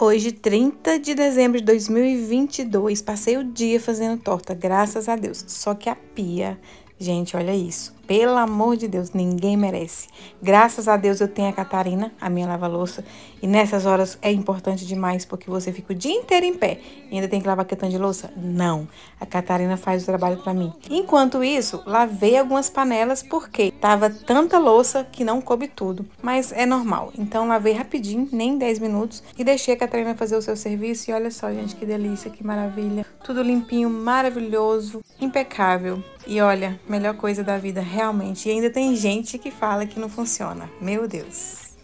Hoje, 30 de dezembro de 2022, passei o dia fazendo torta, graças a Deus. Só que a pia, gente, olha isso. Pelo amor de Deus, ninguém merece. Graças a Deus eu tenho a Catarina, a minha lava-louça. E nessas horas é importante demais, porque você fica o dia inteiro em pé e ainda tem que lavar questão de louça? Não. A Catarina faz o trabalho para mim. Enquanto isso, lavei algumas panelas porque tava tanta louça que não coube tudo. Mas é normal. Então lavei rapidinho, nem 10 minutos, e deixei a Catarina fazer o seu serviço. E olha só, gente, que delícia, que maravilha. Tudo limpinho, maravilhoso, impecável. E olha, melhor coisa da vida, realmente. E ainda tem gente que fala que não funciona. Meu Deus.